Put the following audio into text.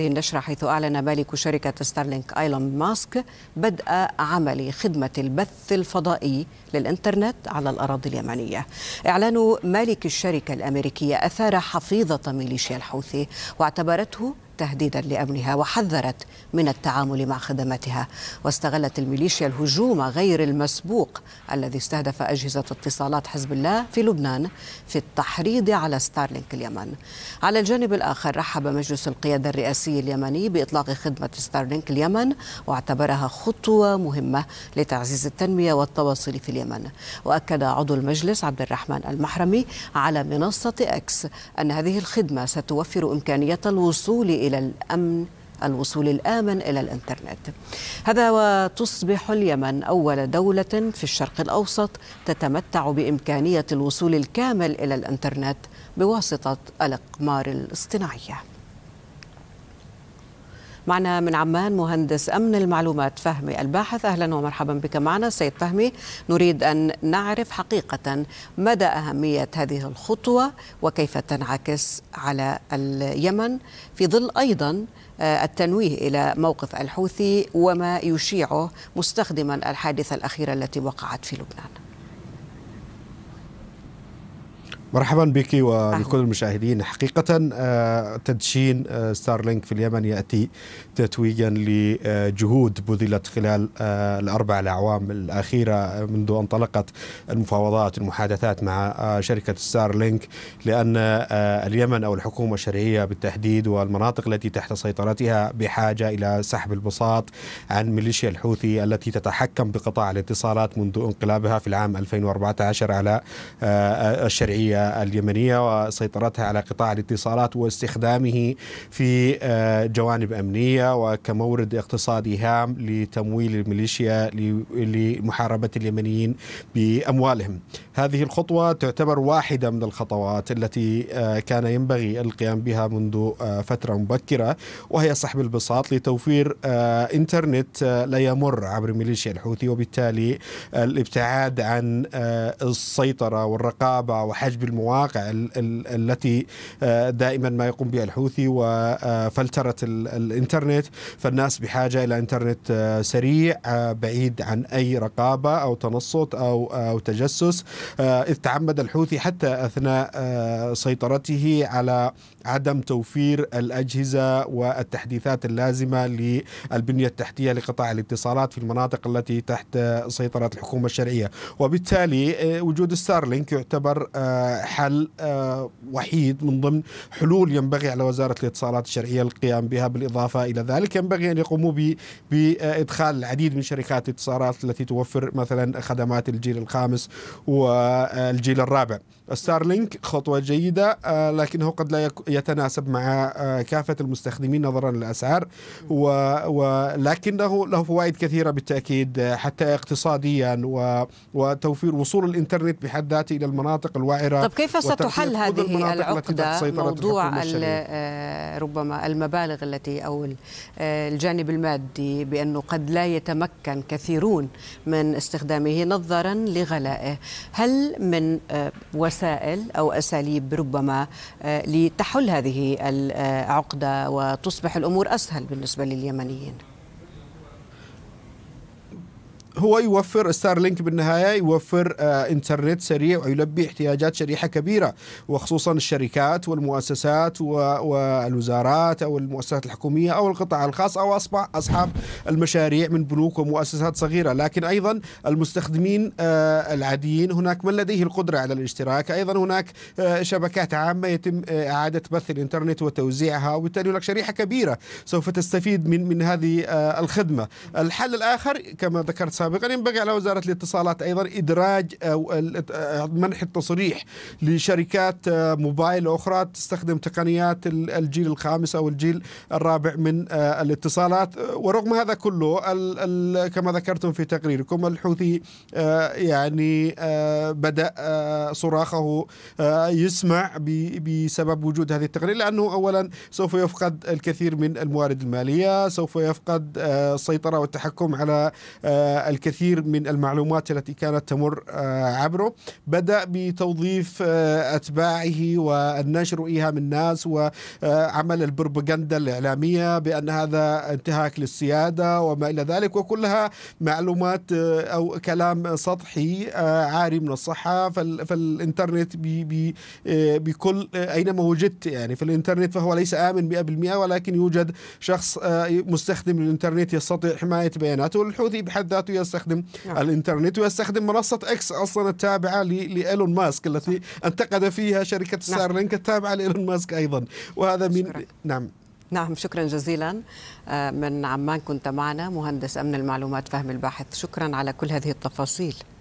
النشرة حيث أعلن مالك شركة ستارلينك آيلون ماسك بدء عمل خدمة البث الفضائي للإنترنت على الأراضي اليمنية إعلان مالك الشركة الأمريكية أثار حفيظة ميليشيا الحوثي واعتبرته تهديدا لامنها وحذرت من التعامل مع خدماتها واستغلت الميليشيا الهجوم غير المسبوق الذي استهدف اجهزه اتصالات حزب الله في لبنان في التحريض على ستارلينك اليمن على الجانب الاخر رحب مجلس القياده الرئاسي اليمني باطلاق خدمه ستارلينك اليمن واعتبرها خطوه مهمه لتعزيز التنميه والتواصل في اليمن واكد عضو المجلس عبد الرحمن المحرمي على منصه اكس ان هذه الخدمه ستوفر امكانيه الوصول إلى الأمن الوصول الآمن إلى الإنترنت هذا وتصبح اليمن أول دولة في الشرق الأوسط تتمتع بإمكانية الوصول الكامل إلى الإنترنت بواسطة الأقمار الاصطناعية معنا من عمان مهندس أمن المعلومات فهمي الباحث أهلا ومرحبا بك معنا سيد فهمي نريد أن نعرف حقيقة مدى أهمية هذه الخطوة وكيف تنعكس على اليمن في ظل أيضا آه، التنويه إلى موقف الحوثي وما يشيعه مستخدما الحادثة الأخيرة التي وقعت في لبنان مرحبا بك وبكل المشاهدين حقيقة آه، تدشين آه، ستارلينك في اليمن يأتي تتويجا لجهود بذلت خلال آه، الأربع الأعوام الأخيرة منذ انطلقت المفاوضات المحادثات مع شركة ستارلينك لأن اليمن أو الحكومة الشرعية بالتحديد والمناطق التي تحت سيطرتها بحاجة إلى سحب البساط عن ميليشيا الحوثي التي تتحكم بقطاع الاتصالات منذ انقلابها في العام 2014 على الشرعية اليمنية وسيطرتها على قطاع الاتصالات واستخدامه في آه، جوانب أمنية وكمورد اقتصادي هام لتمويل الميليشيا لمحاربة اليمنيين بأموالهم هذه الخطوة تعتبر واحدة من الخطوات التي آه، كان ينبغي القيام بها منذ آه، فترة مبكرة وهي سحب البساط لتوفير انترنت لا يمر عبر ميليشيا الحوثي وبالتالي الابتعاد عن السيطرة والرقابة وحجب المواقع التي آه، دائما ما يقوم بها الحوثي وفلترة آه، الانترنت فالناس بحاجة إلى انترنت آه، سريع بعيد عن أي رقابة أو تنصت أو, أو تجسس إذ تعمد الحوثي حتى أثناء سيطرته على عدم توفير الأجهزة والتحديثات اللازمة للبنية التحتية لقطاع الاتصالات في المناطق التي تحت سيطرة الحكومة الشرعية وبالتالي وجود ستارلينك يعتبر حل آه، وحيد من ضمن حلول ينبغي على وزارة الاتصالات الشرعية القيام بها بالإضافة إلى ذلك ينبغي أن يقوموا بإدخال العديد من شركات الاتصالات التي توفر مثلا خدمات الجيل الخامس والجيل الرابع ستارلينك خطوة جيدة آه، لكنه قد لا يتناسب مع آه، كافة المستخدمين نظرا للأسعار ولكنه له فوائد كثيرة بالتأكيد حتى اقتصاديا وتوفير وصول الإنترنت بحد ذاته إلى المناطق الوعرة طب كيف ستحل هذه العقدة موضوع آه، ربما المبالغ التي أو آه، الجانب المادي بأنه قد لا يتمكن كثيرون من استخدامه نظرا لغلائه هل من آه، وسائل أو أساليب ربما لتحل هذه العقدة وتصبح الأمور أسهل بالنسبة لليمنيين؟ هو يوفر ستارلينك بالنهاية يوفر آه، إنترنت سريع ويلبي احتياجات شريحة كبيرة وخصوصا الشركات والمؤسسات والوزارات أو المؤسسات الحكومية أو القطاع الخاص أو أصبح أصحاب المشاريع من بنوك ومؤسسات صغيرة لكن أيضا المستخدمين آه، العاديين هناك من لديه القدرة على الاشتراك أيضا هناك آه، شبكات عامة يتم إعادة بث الإنترنت وتوزيعها وبالتالي هناك شريحة كبيرة سوف تستفيد من من هذه الخدمة الحل الآخر كما ذكرت سابقا ينبغي على وزارة الاتصالات أيضا إدراج أو آه، منح التصريح لشركات آه، موبايل أخرى تستخدم تقنيات الجيل الخامس أو الجيل الرابع من آه، الاتصالات ورغم هذا كله كما ذكرتم في تقريركم الحوثي يعني بدأ صراخه يسمع بسبب وجود هذه التقرير لأنه أولا سوف يفقد الكثير من الموارد المالية سوف يفقد السيطرة والتحكم على الكثير من المعلومات التي كانت تمر آه، عبره بدأ بتوظيف آه، أتباعه والنشر إيهام الناس وعمل آه، البروباغندا الإعلامية بأن هذا انتهاك للسيادة وما إلى ذلك وكلها معلومات أو كلام سطحي عاري من الصحة فالإنترنت بي بي بكل أينما وجدت يعني في الإنترنت فهو ليس آمن 100% ولكن يوجد شخص مستخدم للإنترنت يستطيع حماية بياناته الحوثي بحد ذاته يستخدم نعم. الانترنت ويستخدم منصه اكس اصلا التابعه لايلون ماسك التي انتقد فيها شركه نعم. ستارلينك نعم. التابعه لايلون ماسك ايضا وهذا من نعم نعم شكرا جزيلا آه، من عمان كنت معنا مهندس امن المعلومات فهم الباحث شكرا على كل هذه التفاصيل